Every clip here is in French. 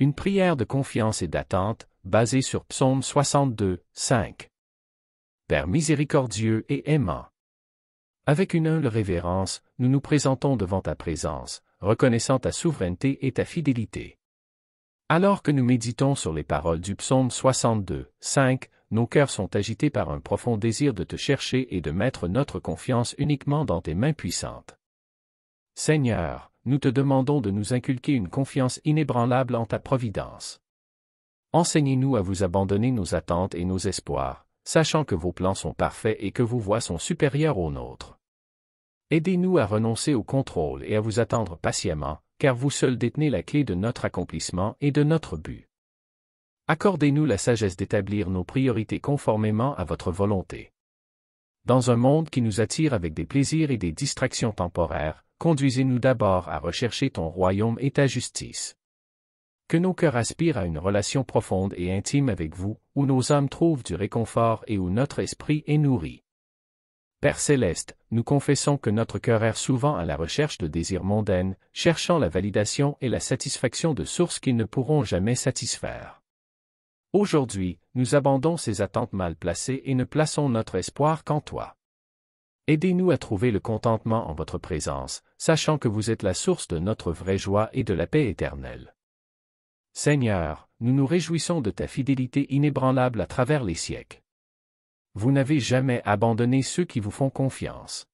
Une prière de confiance et d'attente, basée sur Psaume 62, 5. Père miséricordieux et aimant. Avec une humble révérence, nous nous présentons devant ta présence, reconnaissant ta souveraineté et ta fidélité. Alors que nous méditons sur les paroles du psaume 62, 5, nos cœurs sont agités par un profond désir de te chercher et de mettre notre confiance uniquement dans tes mains puissantes. Seigneur, nous te demandons de nous inculquer une confiance inébranlable en ta providence. Enseignez-nous à vous abandonner nos attentes et nos espoirs, sachant que vos plans sont parfaits et que vos voies sont supérieures aux nôtres. Aidez-nous à renoncer au contrôle et à vous attendre patiemment, car vous seul détenez la clé de notre accomplissement et de notre but. Accordez-nous la sagesse d'établir nos priorités conformément à votre volonté. Dans un monde qui nous attire avec des plaisirs et des distractions temporaires, conduisez-nous d'abord à rechercher ton royaume et ta justice. Que nos cœurs aspirent à une relation profonde et intime avec vous, où nos âmes trouvent du réconfort et où notre esprit est nourri. Père céleste, nous confessons que notre cœur erre souvent à la recherche de désirs mondaines, cherchant la validation et la satisfaction de sources qu'ils ne pourront jamais satisfaire. Aujourd'hui, nous abandonnons ces attentes mal placées et ne plaçons notre espoir qu'en toi. Aidez-nous à trouver le contentement en votre présence, sachant que vous êtes la source de notre vraie joie et de la paix éternelle. Seigneur, nous nous réjouissons de ta fidélité inébranlable à travers les siècles. Vous n'avez jamais abandonné ceux qui vous font confiance.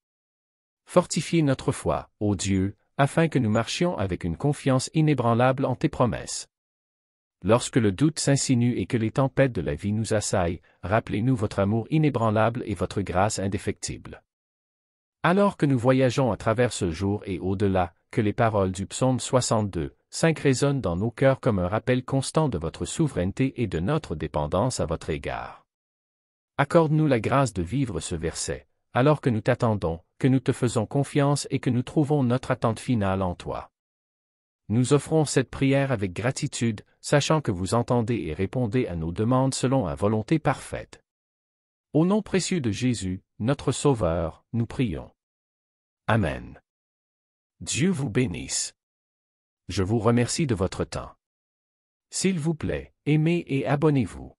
Fortifiez notre foi, ô Dieu, afin que nous marchions avec une confiance inébranlable en tes promesses. Lorsque le doute s'insinue et que les tempêtes de la vie nous assaillent, rappelez-nous votre amour inébranlable et votre grâce indéfectible. Alors que nous voyageons à travers ce jour et au-delà, que les paroles du psaume 62, 5 résonnent dans nos cœurs comme un rappel constant de votre souveraineté et de notre dépendance à votre égard. Accorde-nous la grâce de vivre ce verset, alors que nous t'attendons, que nous te faisons confiance et que nous trouvons notre attente finale en toi. Nous offrons cette prière avec gratitude, sachant que vous entendez et répondez à nos demandes selon la volonté parfaite. Au nom précieux de Jésus, notre Sauveur, nous prions. Amen. Dieu vous bénisse. Je vous remercie de votre temps. S'il vous plaît, aimez et abonnez-vous.